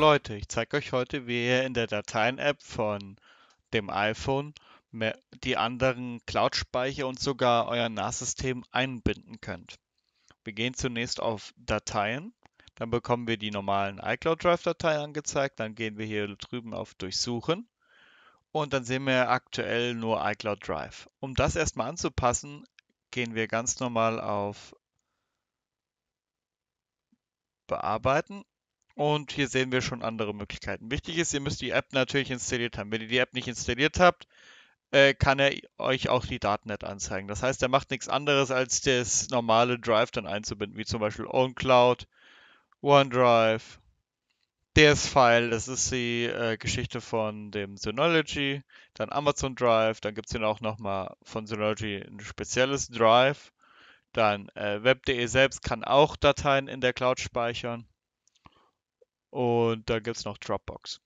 Leute, ich zeige euch heute, wie ihr in der Dateien-App von dem iPhone die anderen Cloud-Speicher und sogar euer NAS-System einbinden könnt. Wir gehen zunächst auf Dateien, dann bekommen wir die normalen iCloud Drive-Dateien angezeigt, dann gehen wir hier drüben auf Durchsuchen und dann sehen wir aktuell nur iCloud Drive. Um das erstmal anzupassen, gehen wir ganz normal auf Bearbeiten und hier sehen wir schon andere Möglichkeiten. Wichtig ist, ihr müsst die App natürlich installiert haben. Wenn ihr die App nicht installiert habt, äh, kann er euch auch die Daten nicht anzeigen. Das heißt, er macht nichts anderes, als das normale Drive dann einzubinden, wie zum Beispiel OwnCloud, OneDrive, DS-File. Das ist die äh, Geschichte von dem Synology, dann Amazon Drive, dann gibt es dann auch nochmal von Synology ein spezielles Drive. Dann äh, Web.de selbst kann auch Dateien in der Cloud speichern. Und dann gibt es noch Dropbox.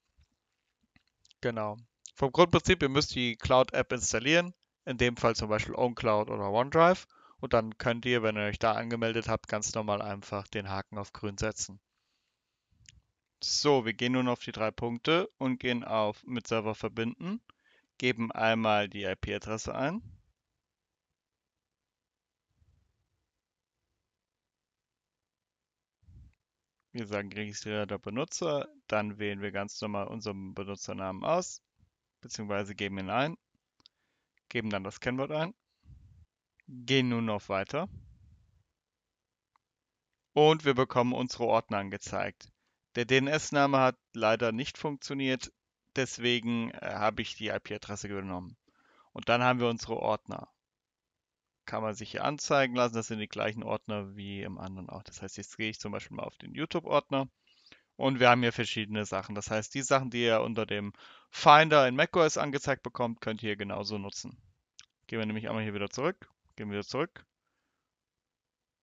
Genau. Vom Grundprinzip, ihr müsst die Cloud-App installieren, in dem Fall zum Beispiel OnCloud oder OneDrive. Und dann könnt ihr, wenn ihr euch da angemeldet habt, ganz normal einfach den Haken auf grün setzen. So, wir gehen nun auf die drei Punkte und gehen auf mit Server verbinden, geben einmal die IP-Adresse ein wir sagen registrierter Benutzer, dann wählen wir ganz normal unseren Benutzernamen aus, beziehungsweise geben ihn ein, geben dann das Kennwort ein, gehen nun auf Weiter und wir bekommen unsere Ordner angezeigt. Der DNS-Name hat leider nicht funktioniert, deswegen äh, habe ich die IP-Adresse genommen. Und dann haben wir unsere Ordner kann man sich hier anzeigen lassen. Das sind die gleichen Ordner wie im anderen auch. Das heißt, jetzt gehe ich zum Beispiel mal auf den YouTube-Ordner und wir haben hier verschiedene Sachen. Das heißt, die Sachen, die ihr unter dem Finder in macOS angezeigt bekommt, könnt ihr genauso nutzen. Gehen wir nämlich einmal hier wieder zurück, gehen wir wieder zurück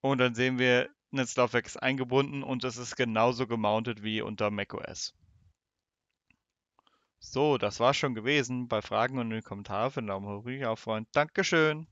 und dann sehen wir, Netzlaufwerk ist eingebunden und es ist genauso gemountet wie unter macOS. So, das war schon gewesen. Bei Fragen und in den Kommentaren für den Daumen hoch, ich auf Freund. Dankeschön.